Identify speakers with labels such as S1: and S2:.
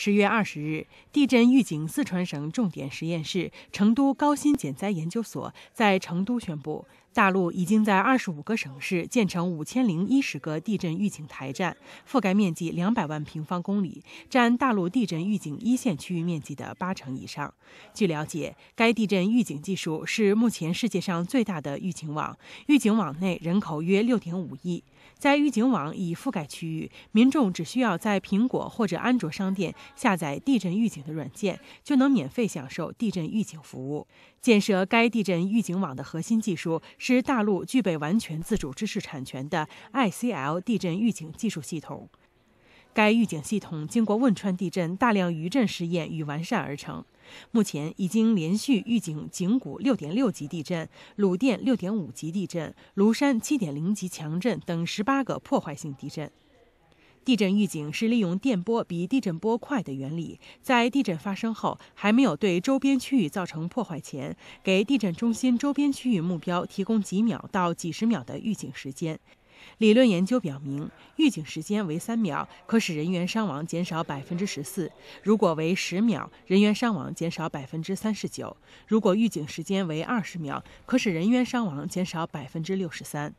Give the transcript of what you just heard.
S1: 十月二十日，地震预警四川省重点实验室成都高新减灾研究所，在成都宣布。大陆已经在二十五个省市建成五千零一十个地震预警台站，覆盖面积两百万平方公里，占大陆地震预警一线区域面积的八成以上。据了解，该地震预警技术是目前世界上最大的预警网，预警网内人口约六点五亿。在预警网已覆盖区域，民众只需要在苹果或者安卓商店下载地震预警的软件，就能免费享受地震预警服务。建设该地震预警网的核心技术是大陆具备完全自主知识产权的 ICL 地震预警技术系统。该预警系统经过汶川地震大量余震试验与完善而成，目前已经连续预警景谷6.6级地震、鲁甸6.5级地震、庐山7.0级强震等十八个破坏性地震。地震预警是利用电波比地震波快的原理，在地震发生后还没有对周边区域造成破坏前，给地震中心周边区域目标提供几秒到几十秒的预警时间。理论研究表明，预警时间为三秒，可使人员伤亡减少百分之十四；如果为十秒，人员伤亡减少百分之三十九；如果预警时间为二十秒，可使人员伤亡减少百分之六十三。